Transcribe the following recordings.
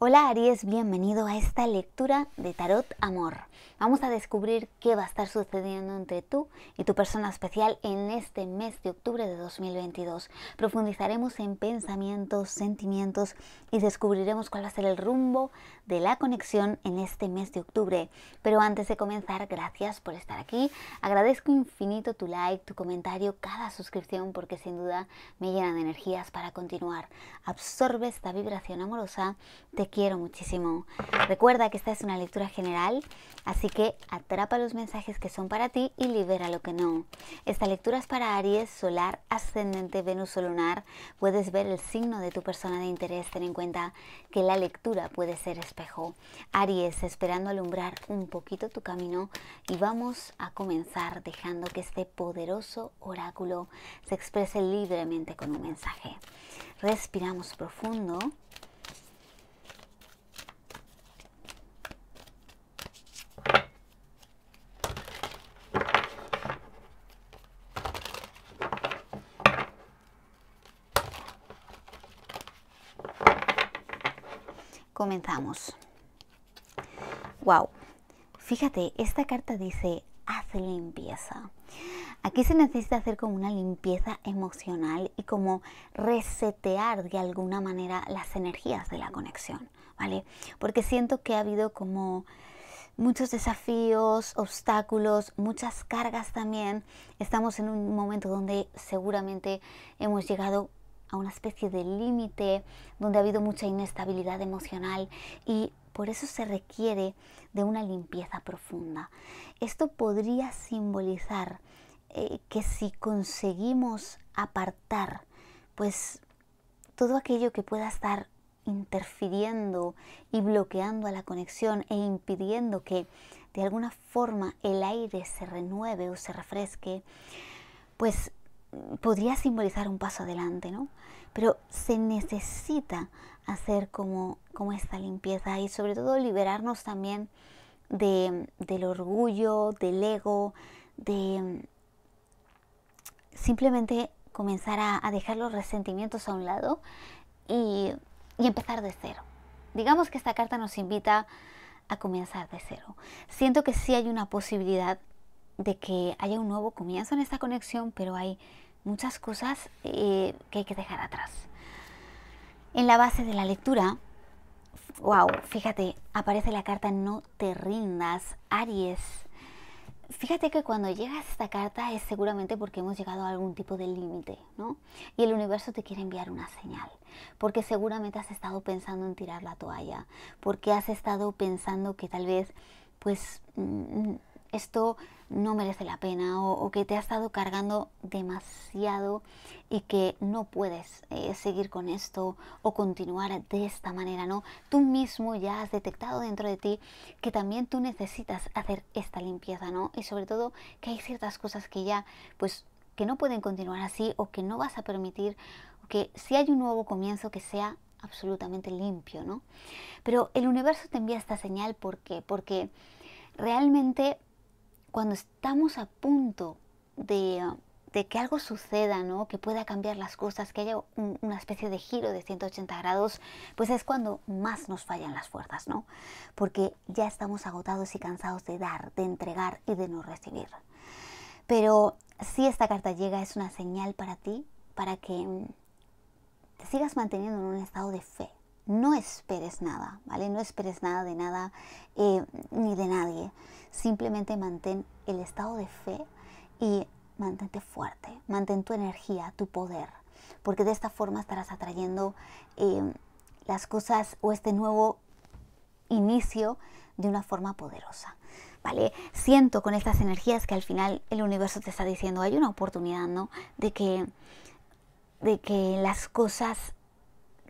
Hola Aries, bienvenido a esta lectura de Tarot Amor. Vamos a descubrir qué va a estar sucediendo entre tú y tu persona especial en este mes de octubre de 2022. Profundizaremos en pensamientos, sentimientos y descubriremos cuál va a ser el rumbo de la conexión en este mes de octubre. Pero antes de comenzar, gracias por estar aquí. Agradezco infinito tu like, tu comentario, cada suscripción porque sin duda me llenan de energías para continuar. Absorbe esta vibración amorosa, te quiero muchísimo. Recuerda que esta es una lectura general, así que atrapa los mensajes que son para ti y libera lo que no. Esta lectura es para Aries, Solar, Ascendente, Venus o Lunar. Puedes ver el signo de tu persona de interés. Ten en cuenta que la lectura puede ser espejo. Aries, esperando alumbrar un poquito tu camino y vamos a comenzar dejando que este poderoso oráculo se exprese libremente con un mensaje. Respiramos profundo. comenzamos. Wow. Fíjate, esta carta dice, hace limpieza. Aquí se necesita hacer como una limpieza emocional y como resetear de alguna manera las energías de la conexión, ¿vale? Porque siento que ha habido como muchos desafíos, obstáculos, muchas cargas también. Estamos en un momento donde seguramente hemos llegado a una especie de límite donde ha habido mucha inestabilidad emocional y por eso se requiere de una limpieza profunda. Esto podría simbolizar eh, que si conseguimos apartar pues todo aquello que pueda estar interfiriendo y bloqueando a la conexión e impidiendo que de alguna forma el aire se renueve o se refresque, pues podría simbolizar un paso adelante, ¿no? Pero se necesita hacer como, como esta limpieza y sobre todo liberarnos también de, del orgullo, del ego, de mm, simplemente comenzar a, dejar los resentimientos a un lado y, y empezar de cero. Digamos que esta carta nos invita a comenzar de cero. Siento que sí hay una posibilidad de que haya un nuevo comienzo en esta conexión, pero hay muchas cosas eh, que hay que dejar atrás. En la base de la lectura, wow, fíjate, aparece la carta No te rindas, Aries. Fíjate que cuando llegas a esta carta es seguramente porque hemos llegado a algún tipo de límite, ¿no? Y el universo te quiere enviar una señal, porque seguramente has estado pensando en tirar la toalla, porque has estado pensando que tal vez, pues, mm, esto no merece la pena o, que te ha estado cargando demasiado y que no puedes eh, seguir con esto o continuar de esta manera, ¿no? Tú mismo ya has detectado dentro de ti que también tú necesitas hacer esta limpieza, ¿no? Y sobre todo que hay ciertas cosas que ya, pues, que no pueden continuar así o que no vas a permitir que si hay un nuevo comienzo que sea absolutamente limpio, ¿no? Pero el universo te envía esta señal ¿por qué? porque realmente cuando estamos a punto de, que algo suceda, ¿no? que pueda cambiar las cosas, que haya una especie de giro de 180 grados, pues es cuando más nos fallan las fuerzas, ¿no? porque ya estamos agotados y cansados de dar, de entregar y de no recibir. Pero si esta carta llega es una señal para ti, para que mm, te sigas manteniendo en un estado de fe, no esperes nada, ¿vale? No esperes nada de nada eh, ni de nadie. Simplemente mantén el estado de fe y mantente fuerte, mantén tu energía, tu poder, porque de esta forma estarás atrayendo eh, las cosas o este nuevo inicio de una forma poderosa. ¿Vale? Siento con estas energías que al final el universo te está diciendo, hay una oportunidad, ¿no? De que, de que las cosas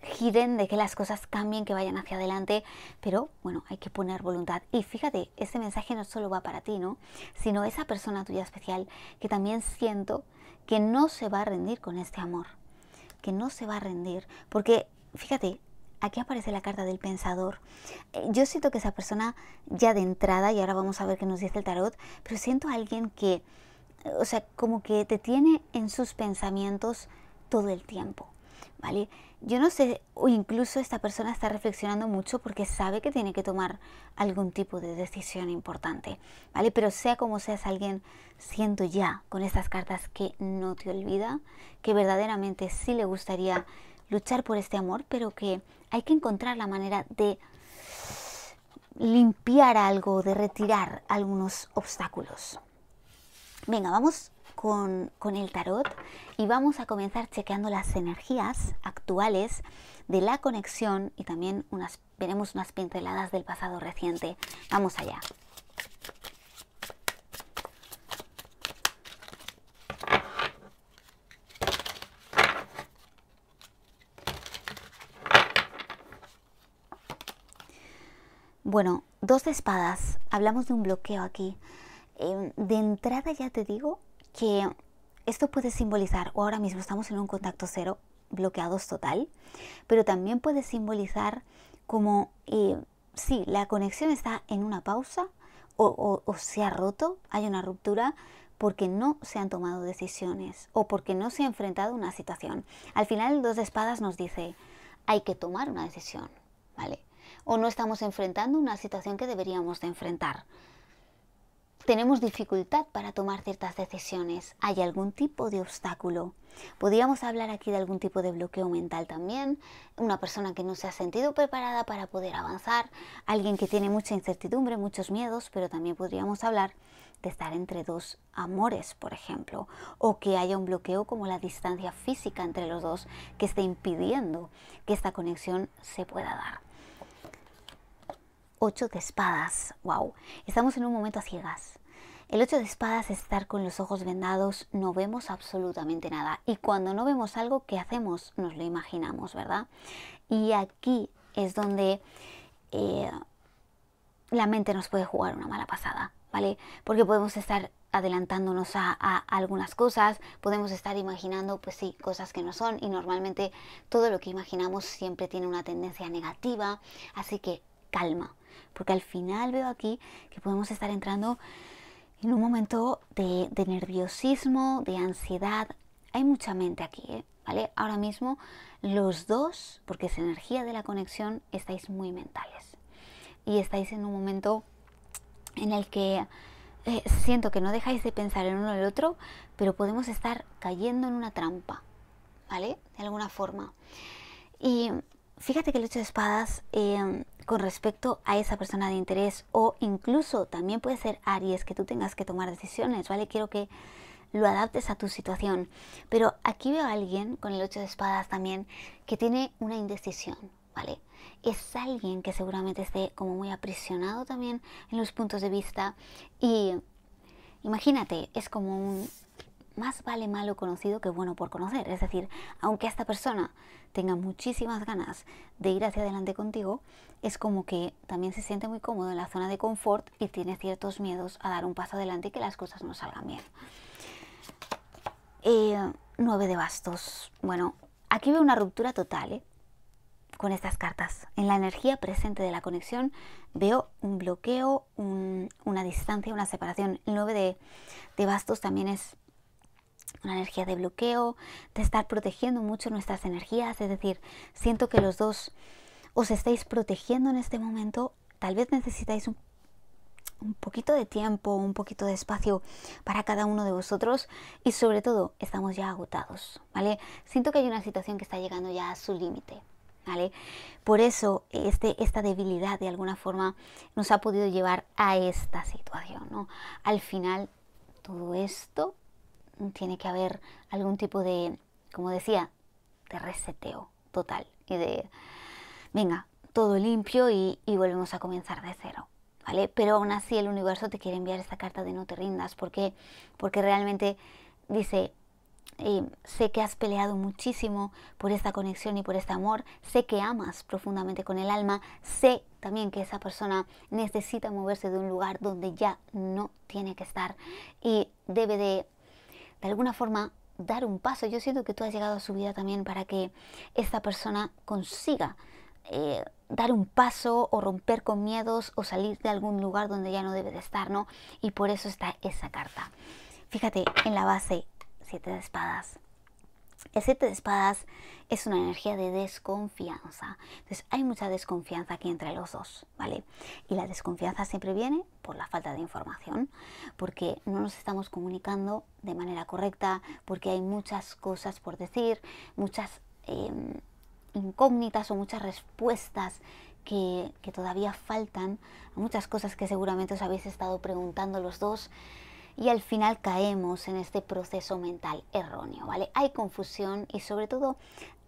giren, de que las cosas cambien, que vayan hacia adelante, pero bueno, hay que poner voluntad. Y fíjate, este mensaje no solo va para ti, ¿no? Sino esa persona tuya especial que también siento que no se va a rendir con este amor, que no se va a rendir, porque fíjate, aquí aparece la carta del pensador. Eh, yo siento que esa persona ya de entrada, y ahora vamos a ver qué nos dice el tarot, pero siento a alguien que, o sea, como que te tiene en sus pensamientos todo el tiempo yo no sé, o incluso esta persona está reflexionando mucho porque sabe que tiene que tomar algún tipo de decisión importante, ¿vale? Pero sea como seas alguien, siento ya con estas cartas que no te olvida, que verdaderamente sí le gustaría luchar por este amor, pero que hay que encontrar la manera de limpiar algo, de retirar algunos obstáculos. Venga, vamos con, el tarot y vamos a comenzar chequeando las energías actuales de la conexión y también unas, veremos unas pinceladas del pasado reciente. Vamos allá. Bueno, dos espadas. Hablamos de un bloqueo aquí. Em, de entrada ya te digo que esto puede simbolizar, o ahora mismo estamos en un contacto cero, bloqueados total, pero también puede simbolizar como, si eh, sí, la conexión está en una pausa o, se ha roto, hay una ruptura, porque no se han tomado decisiones o porque no se ha enfrentado una situación. Al final, dos de espadas nos dice, hay que tomar una decisión, ¿vale? O no estamos enfrentando una situación que deberíamos de enfrentar tenemos dificultad para tomar ciertas decisiones, hay algún tipo de obstáculo. Podríamos hablar aquí de algún tipo de bloqueo mental también, una persona que no se ha sentido preparada para poder avanzar, alguien que tiene mucha incertidumbre, muchos miedos, pero también podríamos hablar de estar entre dos amores, por ejemplo, o que haya un bloqueo como la distancia física entre los dos que esté impidiendo que esta conexión se pueda dar. Ocho de espadas. ¡Wow! Estamos en un momento a ciegas. El 8 de espadas es estar con los ojos vendados, no vemos absolutamente nada. Y cuando no vemos algo, ¿qué hacemos? Nos lo imaginamos, ¿verdad? Y aquí es donde eh, la mente nos puede jugar una mala pasada, ¿vale? Porque podemos estar adelantándonos a, a, algunas cosas, podemos estar imaginando, pues sí, cosas que no son y normalmente todo lo que imaginamos siempre tiene una tendencia negativa, así que calma, porque al final veo aquí que podemos estar entrando en un momento de, nerviosismo, de ansiedad. Hay mucha mente aquí, ¿eh? ¿vale? Ahora mismo los dos, porque es energía de la conexión, estáis muy mentales y estáis en un momento en el que eh, siento que no dejáis de pensar en uno el otro, pero podemos estar cayendo en una trampa, ¿vale? De alguna forma. Y Fíjate que el ocho de espadas, em, con respecto a esa persona de interés, o incluso también puede ser Aries, que tú tengas que tomar decisiones, ¿vale? Quiero que lo adaptes a tu situación. Pero aquí veo a alguien con el 8 de espadas también que tiene una indecisión, ¿vale? Es alguien que seguramente esté como muy aprisionado también en los puntos de vista y imagínate, es como un más vale malo conocido que bueno por conocer. Es decir, aunque esta persona tenga muchísimas ganas de ir hacia adelante contigo, es como que también se siente muy cómodo en la zona de confort y tiene ciertos miedos a dar un paso adelante y que las cosas no salgan bien. Eh, 9 de bastos. Bueno, aquí veo una ruptura total ¿eh? con estas cartas. En la energía presente de la conexión veo un bloqueo, una distancia, una separación. El 9 de, de bastos también es una energía de bloqueo, de estar protegiendo mucho nuestras energías, es decir, siento que los dos os estáis protegiendo en este momento, tal vez necesitáis un, un, poquito de tiempo, un poquito de espacio para cada uno de vosotros y sobre todo estamos ya agotados, ¿vale? Siento que hay una situación que está llegando ya a su límite. Por eso este, esta debilidad de alguna forma nos ha podido llevar a esta situación. Al final todo esto tiene que haber algún tipo de, como decía, de reseteo total y de, venga, todo limpio y, y, volvemos a comenzar de cero. ¿Vale? Pero aún así el universo te quiere enviar esta carta de no te rindas porque, porque realmente dice, eh, sé que has peleado muchísimo por esta conexión y por este amor, sé que amas profundamente con el alma, sé también que esa persona necesita moverse de un lugar donde ya no tiene que estar y debe de de alguna forma dar un paso. Yo siento que tú has llegado a su vida también para que esta persona consiga eh, dar un paso o romper con miedos o salir de algún lugar donde ya no debe de estar, ¿no? Y por eso está esa carta. Fíjate en la base, siete de espadas. El siete de espadas es una energía de desconfianza. Entonces hay mucha desconfianza aquí entre los dos, ¿vale? Y la desconfianza siempre viene por la falta de información, porque no nos estamos comunicando de manera correcta, porque hay muchas cosas por decir, muchas em, incógnitas o muchas respuestas que, que todavía faltan, muchas cosas que seguramente os habéis estado preguntando los dos y al final caemos en este proceso mental erróneo, ¿vale? Hay confusión y sobre todo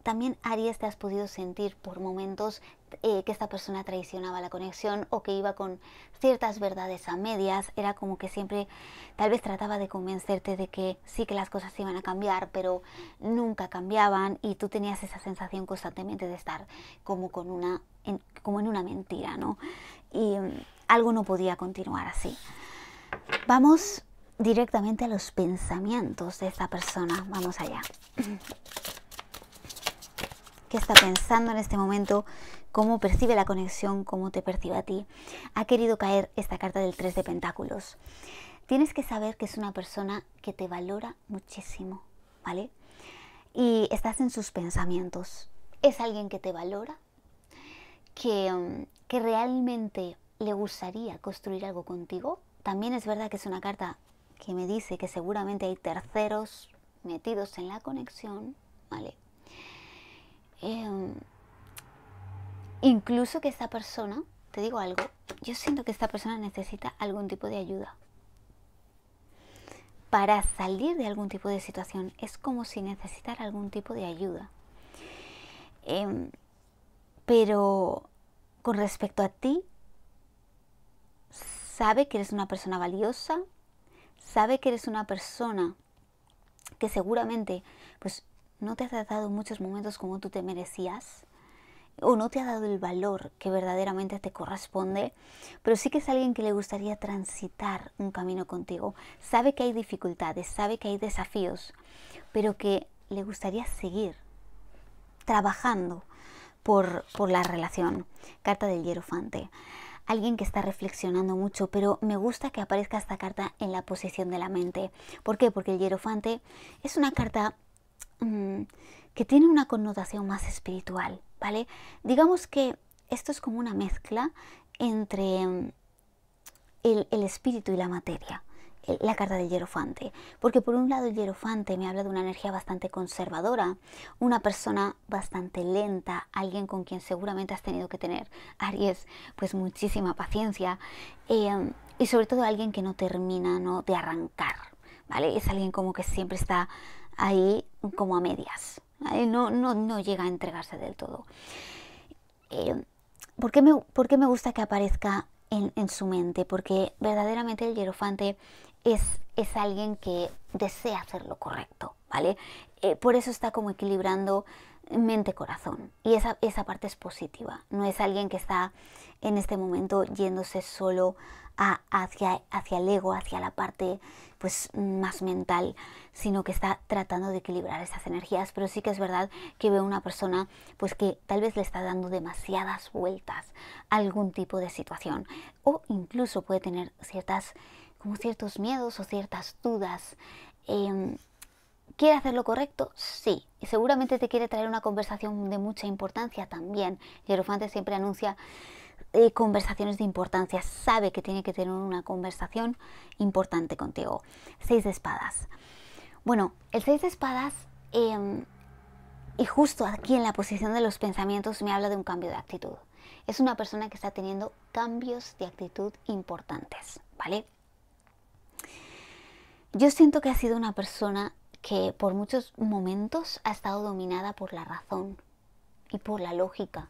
también Aries te has podido sentir por momentos eh, que esta persona traicionaba la conexión o que iba con ciertas verdades a medias, era como que siempre tal vez trataba de convencerte de que sí que las cosas iban a cambiar, pero nunca cambiaban y tú tenías esa sensación constantemente de estar como con una como en una mentira, ¿no? Y mm, algo no podía continuar así. Vamos directamente a los pensamientos de esta persona. Vamos allá. ¿Qué está pensando en este momento? ¿Cómo percibe la conexión? ¿Cómo te percibe a ti? Ha querido caer esta carta del 3 de Pentáculos. Tienes que saber que es una persona que te valora muchísimo, ¿vale? Y estás en sus pensamientos. Es alguien que te valora, que, mm, que realmente le gustaría construir algo contigo. También es verdad que es una carta que me dice que seguramente hay terceros metidos en la conexión, ¿vale? Em, incluso que esta persona, te digo algo, yo siento que esta persona necesita algún tipo de ayuda. Para salir de algún tipo de situación es como si necesitara algún tipo de ayuda. Em, pero con respecto a ti, sabe que eres una persona valiosa, sabe que eres una persona que seguramente pues no te ha tratado muchos momentos como tú te merecías o no te ha dado el valor que verdaderamente te corresponde, pero sí que es alguien que le gustaría transitar un camino contigo. Sabe que hay dificultades, sabe que hay desafíos, pero que le gustaría seguir trabajando por, por la relación. Carta del hierofante alguien que está reflexionando mucho, pero me gusta que aparezca esta carta en la posición de la mente. ¿Por qué? Porque el hierofante es una carta mm, que tiene una connotación más espiritual, ¿vale? Digamos que esto es como una mezcla entre mm, el espíritu y la materia la carta del hierofante, porque por un lado el hierofante me habla de una energía bastante conservadora, una persona bastante lenta, alguien con quien seguramente has tenido que tener, Aries, pues muchísima paciencia em, y sobre todo alguien que no termina ¿no? de arrancar, ¿vale? Es alguien como que siempre está ahí como a medias, no, no, llega a entregarse del todo. Eh, ¿por, qué me, gusta que aparezca en, en, su mente, porque verdaderamente el hierofante es, alguien que desea hacer lo correcto, ¿vale? Eh, por eso está como equilibrando mente-corazón. Y esa, parte es positiva. No es alguien que está en este momento yéndose solo hacia, hacia el ego, hacia la parte pues, más mental, sino que está tratando de equilibrar esas energías. Pero sí que es verdad que veo una persona pues, que tal vez le está dando demasiadas vueltas a algún tipo de situación. O incluso puede tener ciertas como ciertos miedos o ciertas dudas. Em, ¿Quiere hacer lo correcto? Sí. Y seguramente te quiere traer una conversación de mucha importancia también. Hierofante siempre anuncia eh, conversaciones de importancia. Sabe que tiene que tener una conversación importante contigo. Seis de espadas. Bueno, el seis de espadas... Em, y justo aquí en la posición de los pensamientos me habla de un cambio de actitud. Es una persona que está teniendo cambios de actitud importantes, ¿vale? Yo siento que ha sido una persona que por muchos momentos ha estado dominada por la razón y por la lógica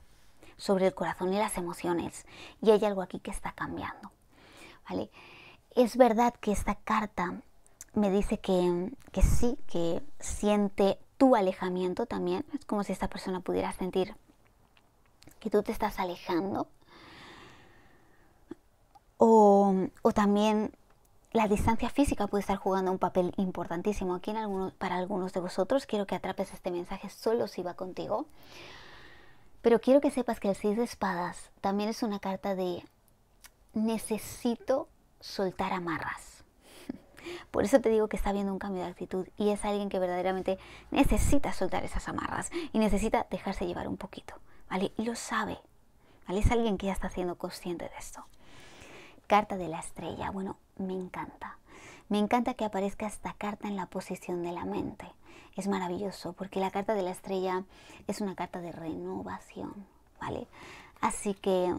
sobre el corazón y las emociones. Y hay algo aquí que está cambiando. ¿vale? Es verdad que esta carta me dice que, que sí, que siente tu alejamiento también. Es como si esta persona pudiera sentir que tú te estás alejando. O, o también la distancia física puede estar jugando un papel importantísimo. Aquí en algunos, para algunos de vosotros quiero que atrapes este mensaje solo si va contigo. Pero quiero que sepas que el 6 de espadas también es una carta de necesito soltar amarras. Por eso te digo que está viendo un cambio de actitud y es alguien que verdaderamente necesita soltar esas amarras y necesita dejarse llevar un poquito, ¿vale? Y lo sabe, ¿vale? Es alguien que ya está siendo consciente de esto. Carta de la estrella. Bueno, me encanta. Me encanta que aparezca esta carta en la posición de la mente. Es maravilloso porque la carta de la estrella es una carta de renovación, ¿vale? Así que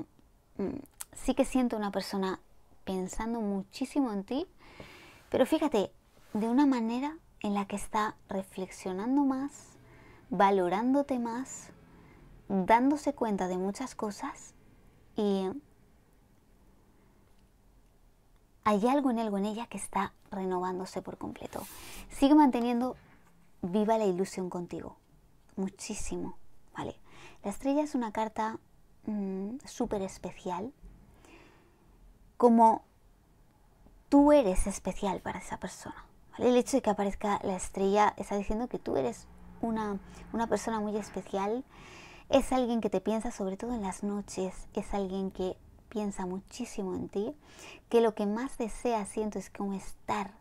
mm, sí que siento una persona pensando muchísimo en ti, pero fíjate, de una manera en la que está reflexionando más, valorándote más, dándose cuenta de muchas cosas y hay algo en algo en ella que está renovándose por completo. Sigue manteniendo viva la ilusión contigo. Muchísimo. Vale. La estrella es una carta mm, súper especial. Como tú eres especial para esa persona. El hecho de que aparezca la estrella está diciendo que tú eres una, una persona muy especial. Es alguien que te piensa sobre todo en las noches. Es alguien que piensa muchísimo en ti, que lo que más desea siento es como estar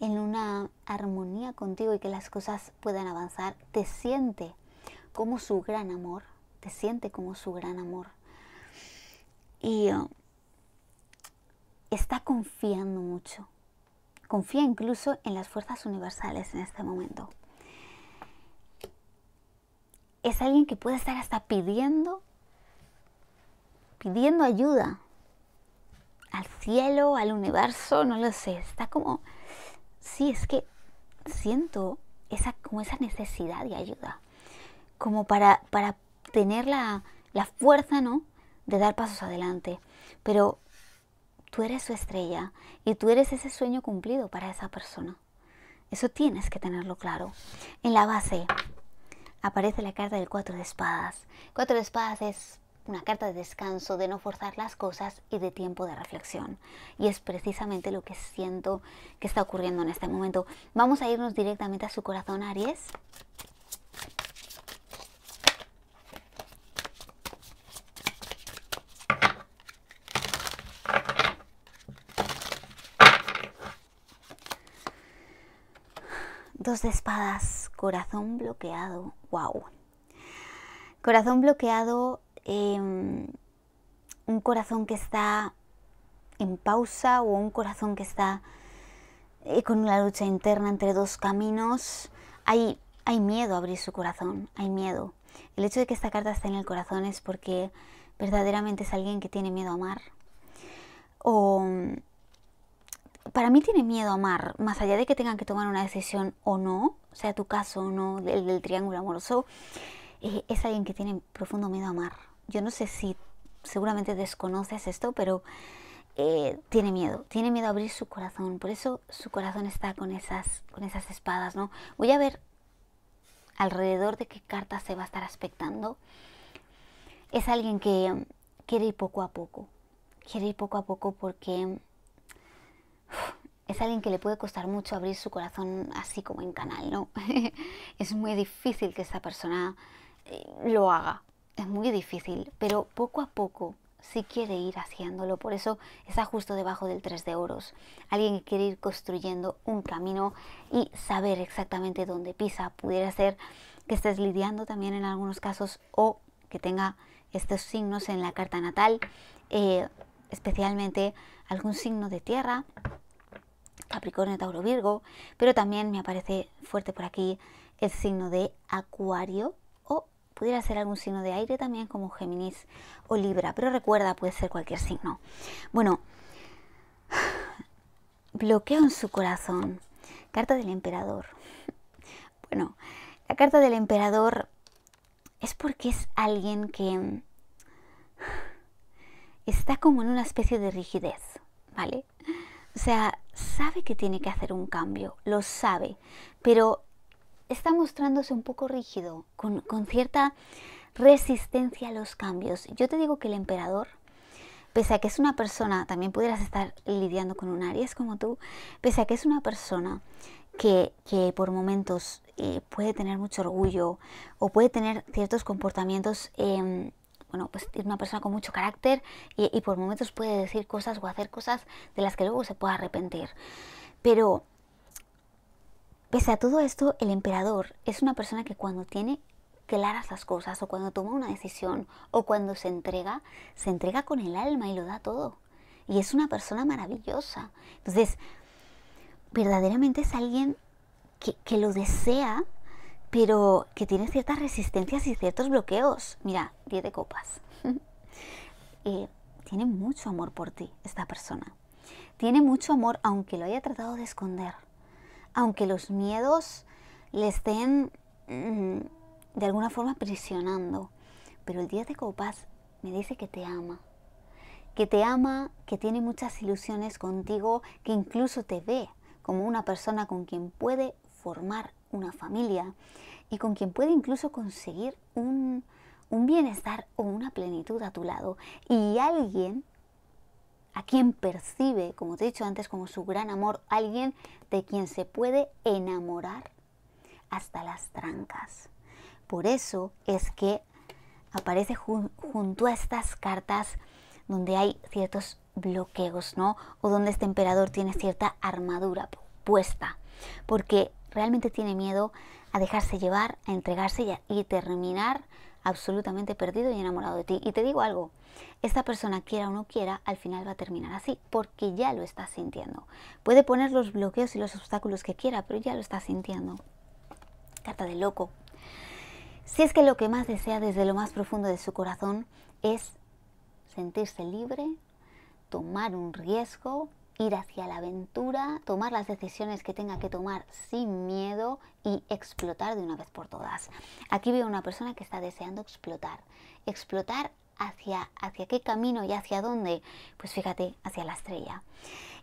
en una armonía contigo y que las cosas puedan avanzar, te siente como su gran amor, te siente como su gran amor. Y eh, está confiando mucho, confía incluso en las fuerzas universales en este momento. Es alguien que puede estar hasta pidiendo pidiendo ayuda al cielo, al universo, no lo sé. Está como, sí, es que siento esa, como esa necesidad de ayuda, como para, para tener la, la fuerza, ¿no? De dar pasos adelante. Pero tú eres su estrella y tú eres ese sueño cumplido para esa persona. Eso tienes que tenerlo claro. En la base aparece la carta del cuatro de espadas. Cuatro de espadas es una carta de descanso, de no forzar las cosas y de tiempo de reflexión. Y es precisamente lo que siento que está ocurriendo en este momento. Vamos a irnos directamente a su corazón, Aries. Dos de espadas, corazón bloqueado, wow. Corazón bloqueado Em, un corazón que está en pausa o un corazón que está eh, con una lucha interna entre dos caminos, hay, hay miedo a abrir su corazón, hay miedo. El hecho de que esta carta esté en el corazón es porque verdaderamente es alguien que tiene miedo a amar. O para mí tiene miedo a amar, más allá de que tengan que tomar una decisión o no, sea tu caso o no, el del triángulo amoroso, eh, es alguien que tiene profundo miedo a amar yo no sé si seguramente desconoces esto, pero eh, tiene miedo, tiene miedo a abrir su corazón, por eso su corazón está con esas, con esas espadas, ¿no? Voy a ver alrededor de qué carta se va a estar aspectando. Es alguien que um, quiere ir poco a poco, quiere ir poco a poco porque um, es alguien que le puede costar mucho abrir su corazón así como en canal, ¿no? es muy difícil que esa persona eh, lo haga, es muy difícil, pero poco a poco si quiere ir haciéndolo. Por eso está justo debajo del 3 de oros. Alguien que quiere ir construyendo un camino y saber exactamente dónde pisa. Pudiera ser que estés lidiando también en algunos casos o que tenga estos signos en la carta natal, eh, especialmente algún signo de tierra, Capricornio, Tauro, Virgo, pero también me aparece fuerte por aquí el signo de Acuario, pudiera ser algún signo de aire también como Géminis o Libra, pero recuerda, puede ser cualquier signo. Bueno, bloqueo en su corazón. Carta del emperador. Bueno, la carta del emperador es porque es alguien que está como en una especie de rigidez, ¿vale? O sea, sabe que tiene que hacer un cambio, lo sabe, pero está mostrándose un poco rígido, con, cierta resistencia a los cambios. Yo te digo que el emperador pese a que es una persona, también pudieras estar lidiando con un Aries como tú, pese a que es una persona que, que por momentos eh, puede tener mucho orgullo o puede tener ciertos comportamientos, em, bueno, pues es una persona con mucho carácter y, por momentos puede decir cosas o hacer cosas de las que luego se pueda arrepentir. Pero Pese a todo esto, el emperador es una persona que cuando tiene claras las cosas o cuando toma una decisión o cuando se entrega, se entrega con el alma y lo da todo. Y es una persona maravillosa. Entonces, verdaderamente es alguien que, lo desea, pero que tiene ciertas resistencias y ciertos bloqueos. Mira, 10 de copas. Eh, tiene mucho amor por ti esta persona. Tiene mucho amor aunque lo haya tratado de esconder aunque los miedos le estén mm, de alguna forma presionando Pero el día de copas me dice que te ama, que te ama, que tiene muchas ilusiones contigo, que incluso te ve como una persona con quien puede formar una familia y con quien puede incluso conseguir un, un bienestar o una plenitud a tu lado. Y alguien a quien percibe, como te he dicho antes, como su gran amor, alguien de quien se puede enamorar hasta las trancas. Por eso es que aparece junto a estas cartas donde hay ciertos bloqueos, ¿no? O donde este emperador tiene cierta armadura puesta, porque realmente tiene miedo a dejarse llevar, a entregarse y terminar absolutamente perdido y enamorado de ti. Y te digo algo, esta persona quiera o no quiera, al final va a terminar así, porque ya lo está sintiendo. Puede poner los bloqueos y los obstáculos que quiera, pero ya lo está sintiendo. Carta de loco. Si es que lo que más desea desde lo más profundo de su corazón es sentirse libre, tomar un riesgo, ir hacia la aventura, tomar las decisiones que tenga que tomar sin miedo y explotar de una vez por todas. Aquí veo una persona que está deseando explotar. Explotar hacia, hacia qué camino y hacia dónde. Pues fíjate, hacia la estrella.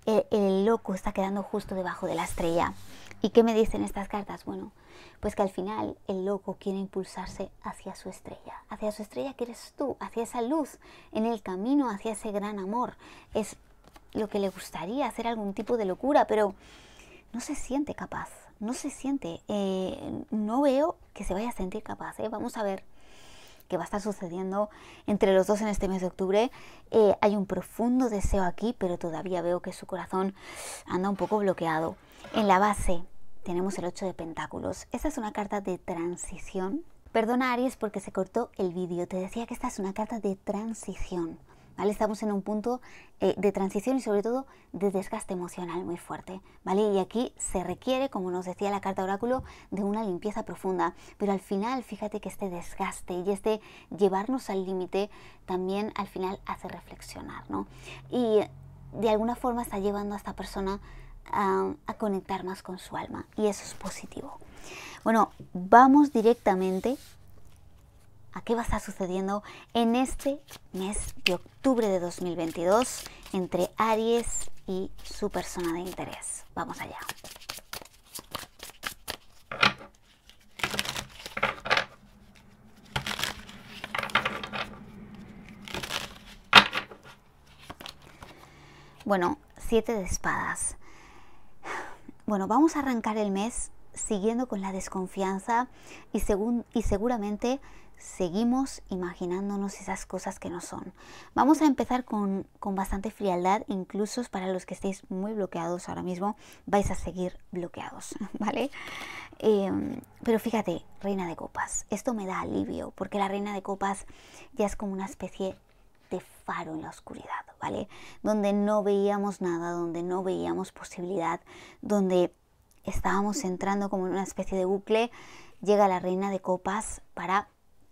Eh, el, loco está quedando justo debajo de la estrella. ¿Y qué me dicen estas cartas? Bueno, pues que al final el loco quiere impulsarse hacia su estrella, hacia su estrella que eres tú, hacia esa luz en el camino, hacia ese gran amor. Es lo que le gustaría, hacer algún tipo de locura, pero no se siente capaz, no se siente, eh, no veo que se vaya a sentir capaz. Eh. Vamos a ver qué va a estar sucediendo entre los dos en este mes de octubre. Eh, hay un profundo deseo aquí, pero todavía veo que su corazón anda un poco bloqueado. En la base tenemos el 8 de pentáculos. Esta es una carta de transición. Perdona Aries porque se cortó el vídeo. Te decía que esta es una carta de transición Estamos en un punto eh, de transición y sobre todo de desgaste emocional muy fuerte, ¿vale? Y aquí se requiere, como nos decía la carta oráculo, de una limpieza profunda, pero al final fíjate que este desgaste y este llevarnos al límite también al final hace reflexionar, Y de alguna forma está llevando a esta persona a conectar más con su alma y eso es positivo. Bueno, vamos directamente a qué va a estar sucediendo en este mes de octubre de 2022 entre Aries y su persona de interés. Vamos allá. Bueno, siete de espadas. Bueno, vamos a arrancar el mes siguiendo con la desconfianza y, y seguramente seguimos imaginándonos esas cosas que no son. Vamos a empezar con, bastante frialdad, incluso para los que estéis muy bloqueados ahora mismo, vais a seguir bloqueados, ¿vale? Em, pero fíjate, reina de copas, esto me da alivio, porque la reina de copas ya es como una especie de faro en la oscuridad, ¿vale? Donde no veíamos nada, donde no veíamos posibilidad, donde estábamos entrando como en una especie de bucle, llega la reina de copas para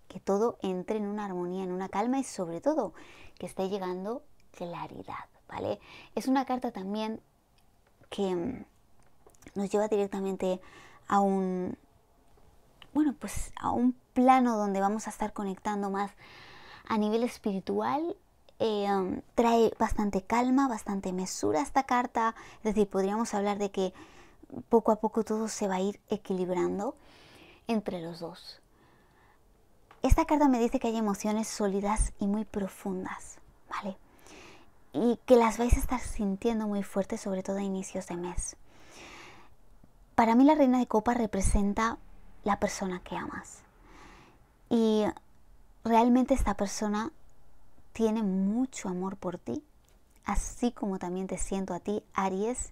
que todo entre en una armonía, en una calma y sobre todo que esté llegando claridad, ¿vale? Es una carta también que mm, nos lleva directamente a un bueno, pues a un plano donde vamos a estar conectando más a nivel espiritual. Eh, mm, trae bastante calma, bastante mesura esta carta, es decir, podríamos hablar de que poco a poco todo se va a ir equilibrando entre los dos. Esta carta me dice que hay emociones sólidas y muy profundas, ¿vale? Y que las vais a estar sintiendo muy fuerte, sobre todo a inicios de mes. Para mí la reina de copas representa la persona que amas. Y realmente esta persona tiene mucho amor por ti, así como también te siento a ti, Aries,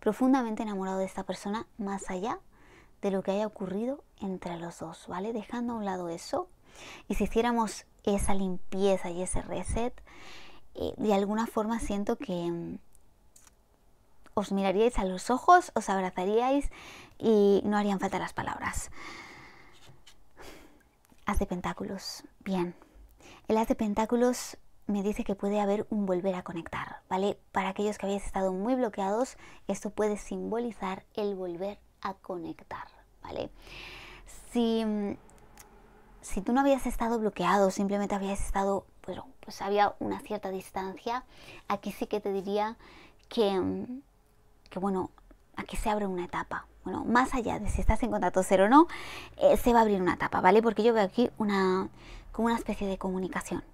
profundamente enamorado de esta persona más allá de lo que haya ocurrido entre los dos, ¿vale? Dejando a un lado eso y si hiciéramos esa limpieza y ese reset, eh, de alguna forma siento que mm, os miraríais a los ojos, os abrazaríais y no harían falta las palabras. Haz de pentáculos, bien. El haz de pentáculos me dice que puede haber un volver a conectar, ¿vale? Para aquellos que habéis estado muy bloqueados, esto puede simbolizar el volver a conectar, ¿vale? Si, si tú no habías estado bloqueado, simplemente habías estado, bueno, pues había una cierta distancia, aquí sí que te diría que, que bueno, aquí se abre una etapa, bueno, más allá de si estás en contacto cero o no, eh, se va a abrir una etapa, ¿vale? Porque yo veo aquí una, como una especie de comunicación,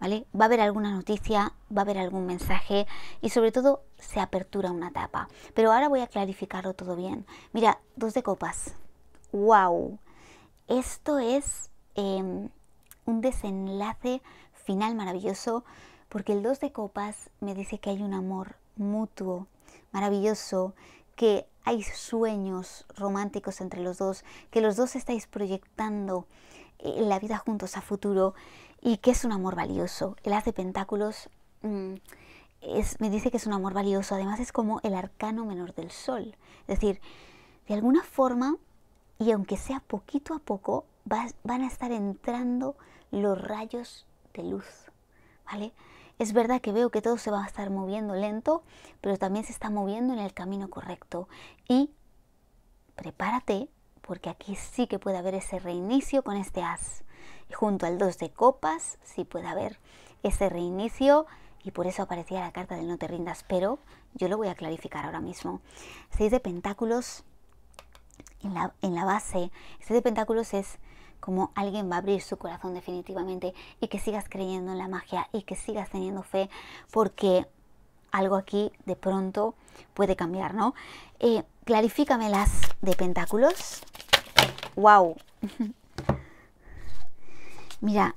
¿vale? Va a haber alguna noticia, va a haber algún mensaje y sobre todo se apertura una tapa. Pero ahora voy a clarificarlo todo bien. Mira, dos de copas. ¡Wow! Esto es em, un desenlace final maravilloso porque el dos de copas me dice que hay un amor mutuo, maravilloso, que hay sueños románticos entre los dos, que los dos estáis proyectando eh, la vida juntos a futuro y que es un amor valioso. El haz de pentáculos mm, me dice que es un amor valioso, además es como el arcano menor del sol. Es decir, de alguna forma, y aunque sea poquito a poco, van a estar entrando los rayos de luz, ¿vale? Es verdad que veo que todo se va a estar moviendo lento, pero también se está moviendo en el camino correcto. Y prepárate, porque aquí sí que puede haber ese reinicio con este as junto al 2 de copas sí puede haber ese reinicio y por eso aparecía la carta del no te rindas, pero yo lo voy a clarificar ahora mismo. 6 de pentáculos en la, base, 6 de pentáculos es como alguien va a abrir su corazón definitivamente y que sigas creyendo en la magia y que sigas teniendo fe porque algo aquí de pronto puede cambiar, ¿no? Eh, clarifícame las de pentáculos. ¡Wow! Mira,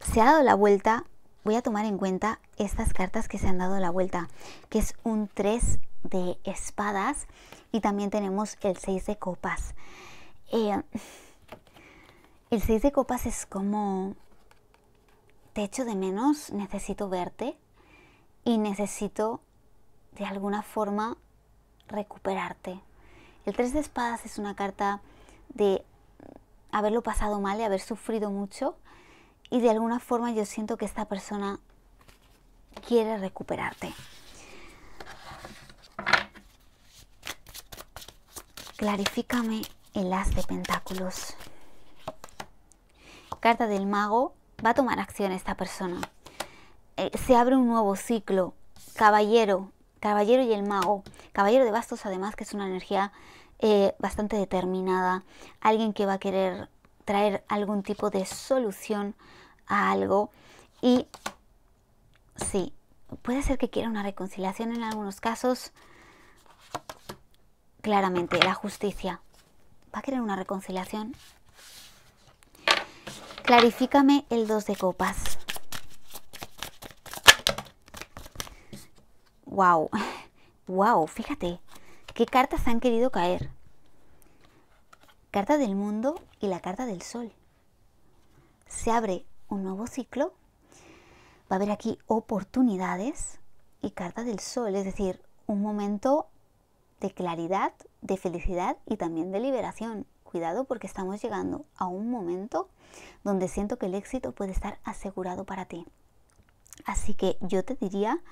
se ha dado la vuelta, voy a tomar en cuenta estas cartas que se han dado la vuelta, que es un 3 de espadas y también tenemos el 6 de copas. Eh, el 6 de copas es como, te echo de menos, necesito verte y necesito de alguna forma recuperarte. El 3 de espadas es una carta de haberlo pasado mal y haber sufrido mucho y de alguna forma yo siento que esta persona quiere recuperarte. Clarifícame el as de pentáculos. Carta del mago, va a tomar acción esta persona. Eh, se abre un nuevo ciclo. Caballero, caballero y el mago. Caballero de bastos además que es una energía eh, bastante determinada. Alguien que va a querer traer algún tipo de solución a algo y sí, puede ser que quiera una reconciliación en algunos casos. Claramente, la justicia. ¿Va a querer una reconciliación? Clarifícame el 2 de copas. Wow, wow, fíjate, qué cartas han querido caer. Carta del mundo y la carta del sol. Se abre un nuevo ciclo. Va a haber aquí oportunidades y carta del sol, es decir, un momento de claridad, de felicidad y también de liberación. Cuidado porque estamos llegando a un momento donde siento que el éxito puede estar asegurado para ti. Así que yo te diría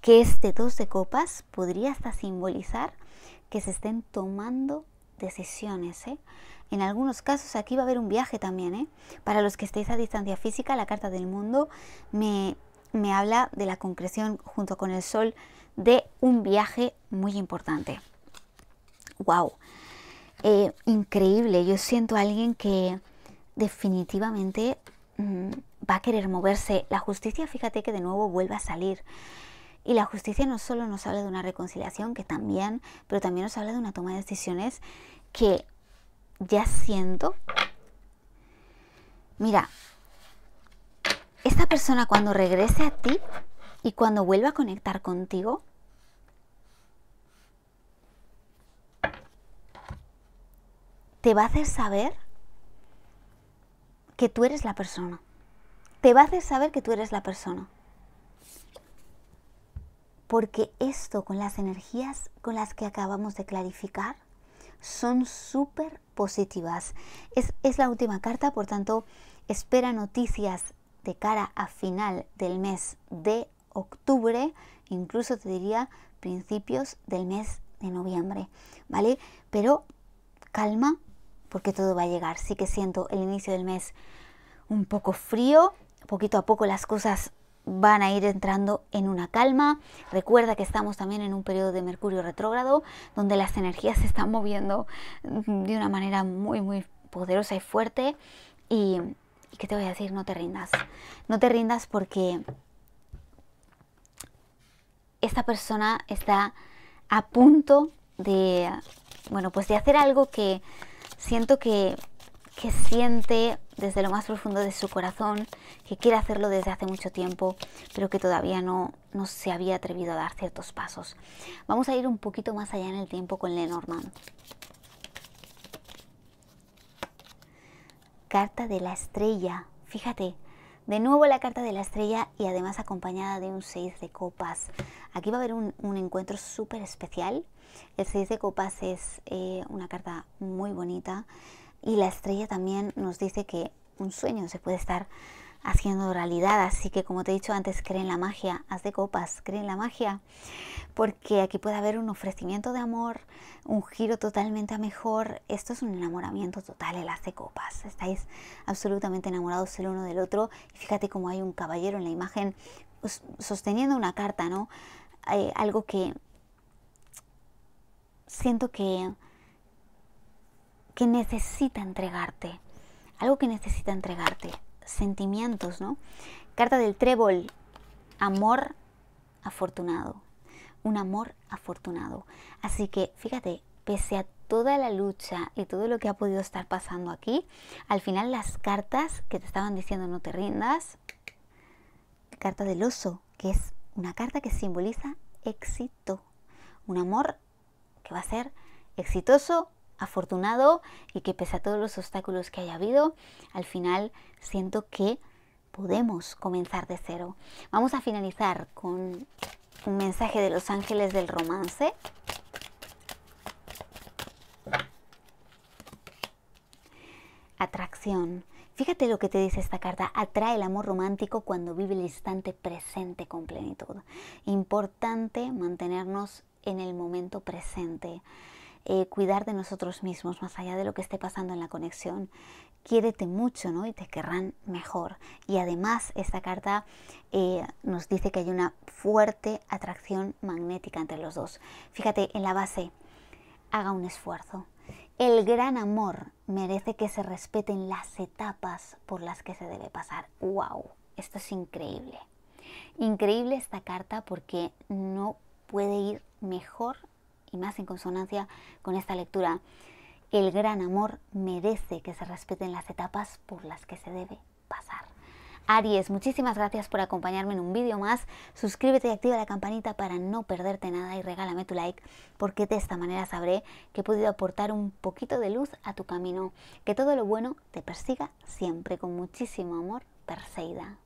que este dos de copas podría hasta simbolizar que se estén tomando decisiones ¿eh? En algunos casos aquí va a haber un viaje también. ¿eh? Para los que estéis a distancia física, la carta del mundo me, habla de la concreción junto con el sol de un viaje muy importante. ¡Wow! Eh, increíble, yo siento a alguien que definitivamente mm, va a querer moverse. La justicia, fíjate que de nuevo vuelve a salir. Y la justicia no solo nos habla de una reconciliación, que también, pero también nos habla de una toma de decisiones que ya siento. Mira, esta persona cuando regrese a ti y cuando vuelva a conectar contigo, te va a hacer saber que tú eres la persona. Te va a hacer saber que tú eres la persona porque esto con las energías con las que acabamos de clarificar son súper positivas. Es, es, la última carta, por tanto, espera noticias de cara a final del mes de octubre, incluso te diría principios del mes de noviembre, ¿vale? Pero calma, porque todo va a llegar. Sí que siento el inicio del mes un poco frío, poquito a poco las cosas van a ir entrando en una calma. Recuerda que estamos también en un periodo de Mercurio retrógrado, donde las energías se están moviendo de una manera muy, muy poderosa y fuerte. Y, y qué te voy a decir, no te rindas. No te rindas porque esta persona está a punto de, bueno, pues de hacer algo que siento que que siente desde lo más profundo de su corazón, que quiere hacerlo desde hace mucho tiempo, pero que todavía no, no se había atrevido a dar ciertos pasos. Vamos a ir un poquito más allá en el tiempo con Lenormand. Carta de la estrella. Fíjate, de nuevo la carta de la estrella y además acompañada de un 6 de copas. Aquí va a haber un, un encuentro súper especial. El 6 de copas es eh, una carta muy bonita y la estrella también nos dice que un sueño se puede estar haciendo realidad. Así que como te he dicho antes, cree en la magia, haz de copas, cree en la magia, porque aquí puede haber un ofrecimiento de amor, un giro totalmente a mejor. Esto es un enamoramiento total, el haz de copas. Estáis absolutamente enamorados el uno del otro y fíjate cómo hay un caballero en la imagen pues, sosteniendo una carta, ¿no? Eh, algo que siento que que necesita entregarte. Algo que necesita entregarte. Sentimientos, ¿no? Carta del trébol. Amor afortunado. Un amor afortunado. Así que fíjate, pese a toda la lucha y todo lo que ha podido estar pasando aquí, al final las cartas que te estaban diciendo no te rindas, carta del oso, que es una carta que simboliza éxito, un amor que va a ser exitoso afortunado y que pese a todos los obstáculos que haya habido, al final siento que podemos comenzar de cero. Vamos a finalizar con un mensaje de los ángeles del romance. Atracción. Fíjate lo que te dice esta carta. Atrae el amor romántico cuando vive el instante presente con plenitud. Importante mantenernos en el momento presente. Eh, cuidar de nosotros mismos, más allá de lo que esté pasando en la conexión. Quiérete mucho ¿no? y te querrán mejor. Y además esta carta eh, nos dice que hay una fuerte atracción magnética entre los dos. Fíjate, en la base, haga un esfuerzo. El gran amor merece que se respeten las etapas por las que se debe pasar. ¡Wow! Esto es increíble. Increíble esta carta porque no puede ir mejor y más en consonancia con esta lectura. El gran amor merece que se respeten las etapas por las que se debe pasar. Aries, muchísimas gracias por acompañarme en un vídeo más. Suscríbete y activa la campanita para no perderte nada y regálame tu like porque de esta manera sabré que he podido aportar un poquito de luz a tu camino. Que todo lo bueno te persiga siempre con muchísimo amor, Perseida.